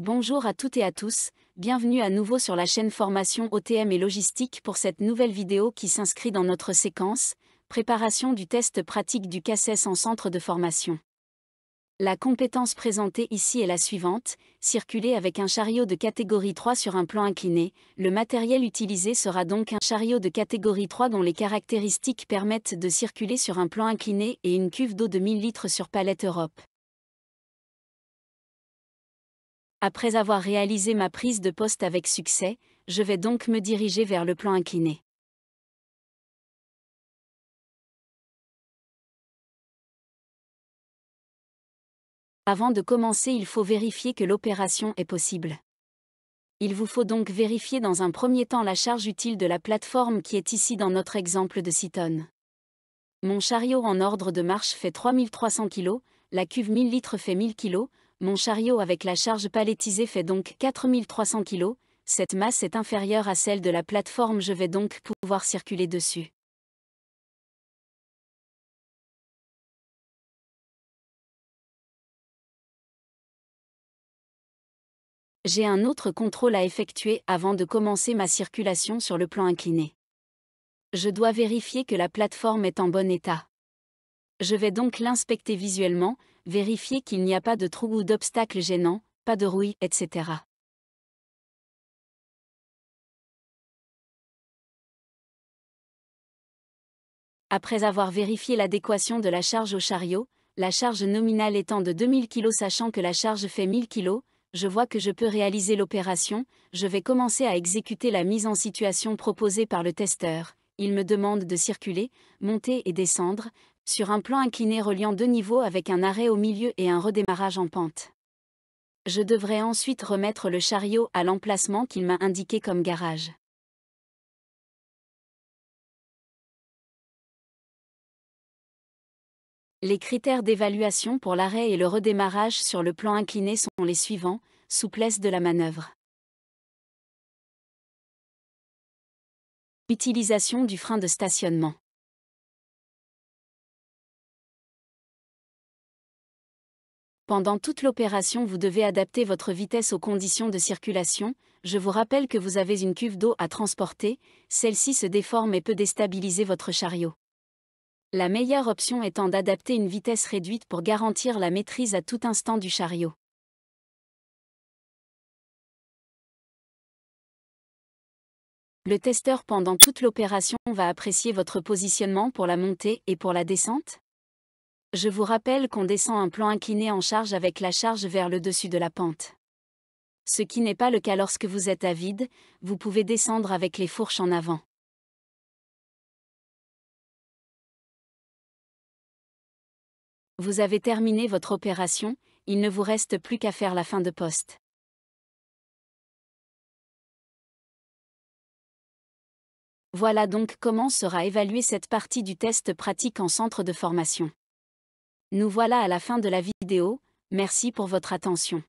Bonjour à toutes et à tous, bienvenue à nouveau sur la chaîne formation OTM et logistique pour cette nouvelle vidéo qui s'inscrit dans notre séquence Préparation du test pratique du CACES en centre de formation. La compétence présentée ici est la suivante, circuler avec un chariot de catégorie 3 sur un plan incliné, le matériel utilisé sera donc un chariot de catégorie 3 dont les caractéristiques permettent de circuler sur un plan incliné et une cuve d'eau de 1000 litres sur palette Europe. Après avoir réalisé ma prise de poste avec succès, je vais donc me diriger vers le plan incliné. Avant de commencer, il faut vérifier que l'opération est possible. Il vous faut donc vérifier dans un premier temps la charge utile de la plateforme qui est ici dans notre exemple de 6 tonnes. Mon chariot en ordre de marche fait 3300 kg, la cuve 1000 litres fait 1000 kg, mon chariot avec la charge palettisée fait donc 4300 kg, cette masse est inférieure à celle de la plateforme, je vais donc pouvoir circuler dessus. J'ai un autre contrôle à effectuer avant de commencer ma circulation sur le plan incliné. Je dois vérifier que la plateforme est en bon état. Je vais donc l'inspecter visuellement, vérifier qu'il n'y a pas de trou ou d'obstacle gênant, pas de rouille, etc. Après avoir vérifié l'adéquation de la charge au chariot, la charge nominale étant de 2000 kg sachant que la charge fait 1000 kg, je vois que je peux réaliser l'opération, je vais commencer à exécuter la mise en situation proposée par le testeur. Il me demande de circuler, monter et descendre, sur un plan incliné reliant deux niveaux avec un arrêt au milieu et un redémarrage en pente. Je devrais ensuite remettre le chariot à l'emplacement qu'il m'a indiqué comme garage. Les critères d'évaluation pour l'arrêt et le redémarrage sur le plan incliné sont les suivants, souplesse de la manœuvre. Utilisation du frein de stationnement. Pendant toute l'opération, vous devez adapter votre vitesse aux conditions de circulation. Je vous rappelle que vous avez une cuve d'eau à transporter, celle-ci se déforme et peut déstabiliser votre chariot. La meilleure option étant d'adapter une vitesse réduite pour garantir la maîtrise à tout instant du chariot. Le testeur pendant toute l'opération va apprécier votre positionnement pour la montée et pour la descente je vous rappelle qu'on descend un plan incliné en charge avec la charge vers le dessus de la pente. Ce qui n'est pas le cas lorsque vous êtes à vide, vous pouvez descendre avec les fourches en avant. Vous avez terminé votre opération, il ne vous reste plus qu'à faire la fin de poste. Voilà donc comment sera évaluée cette partie du test pratique en centre de formation. Nous voilà à la fin de la vidéo, merci pour votre attention.